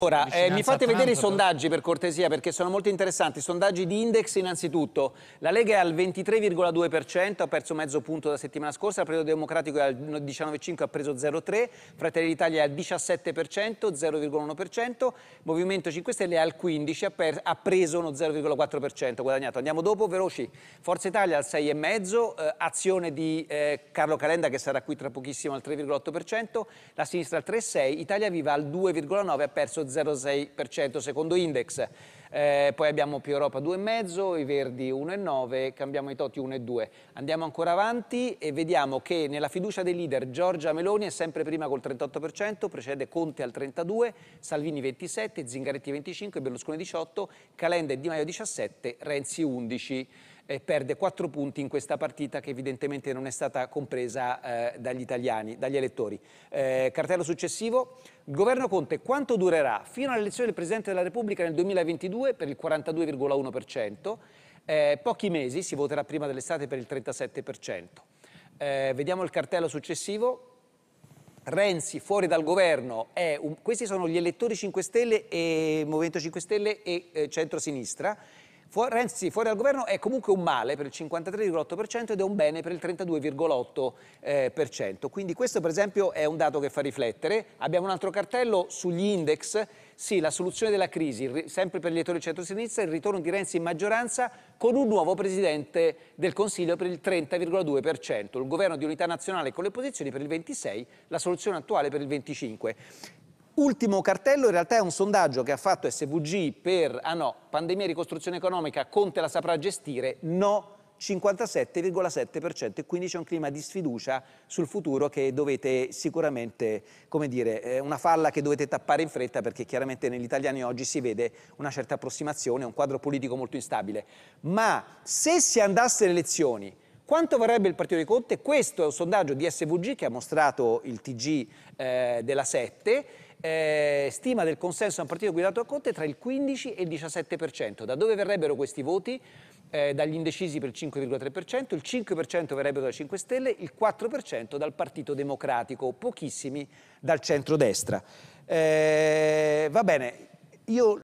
Ora, eh, mi fate vedere i sondaggi per cortesia perché sono molto interessanti. Sondaggi di index innanzitutto. La Lega è al 23,2%, ha perso mezzo punto la settimana scorsa, il Partito Democratico è al 19,5%, ha preso 0,3%, Fratelli d'Italia è al 17%, 0,1%, Movimento 5 Stelle è al 15%, ha, per, ha preso uno 0,4% guadagnato. Andiamo dopo, veloci. Forza Italia al 6,5%, eh, azione di eh, Carlo Calenda che sarà qui tra pochissimo al 3,8%, la sinistra al 3,6%, Italia Viva al 2,9%, ha perso 0,06% secondo index. Eh, poi abbiamo più Europa 2,5, i Verdi 1,9, cambiamo i Toti 1,2. Andiamo ancora avanti e vediamo che nella fiducia dei leader Giorgia Meloni è sempre prima col 38%, precede Conte al 32%, Salvini 27%, Zingaretti 25%, Berlusconi 18%, Calenda e Di Maio 17%, Renzi 11% eh, perde 4 punti in questa partita che evidentemente non è stata compresa eh, dagli italiani, dagli elettori. Eh, cartello successivo, il governo Conte quanto durerà? Fino all'elezione del Presidente della Repubblica nel 2022 per il 42,1%, eh, pochi mesi, si voterà prima dell'estate per il 37%. Eh, vediamo il cartello successivo, Renzi fuori dal governo, un, questi sono gli elettori 5 Stelle e Movimento 5 Stelle e eh, centrosinistra Renzi fuori dal governo è comunque un male per il 53,8% ed è un bene per il 32,8%. Eh, Quindi questo per esempio è un dato che fa riflettere. Abbiamo un altro cartello sugli index. Sì, la soluzione della crisi, sempre per gli elettori centrosinistra, il ritorno di Renzi in maggioranza con un nuovo presidente del Consiglio per il 30,2%, il governo di unità nazionale con le opposizioni per il 26%, la soluzione attuale per il 25%. Ultimo cartello in realtà è un sondaggio che ha fatto SVG per, ah no, pandemia e ricostruzione economica, Conte la saprà gestire, no 57,7% e quindi c'è un clima di sfiducia sul futuro che dovete sicuramente, come dire, è eh, una falla che dovete tappare in fretta perché chiaramente negli italiani oggi si vede una certa approssimazione, un quadro politico molto instabile. Ma se si andasse alle elezioni, quanto varrebbe il partito di Conte? Questo è un sondaggio di SVG che ha mostrato il TG eh, della 7 eh, stima del consenso a un partito guidato a Conte tra il 15 e il 17%. Da dove verrebbero questi voti? Eh, dagli indecisi per il 5,3%, il 5% verrebbero da 5 Stelle, il 4% dal Partito Democratico, pochissimi dal centrodestra. Eh, va bene, io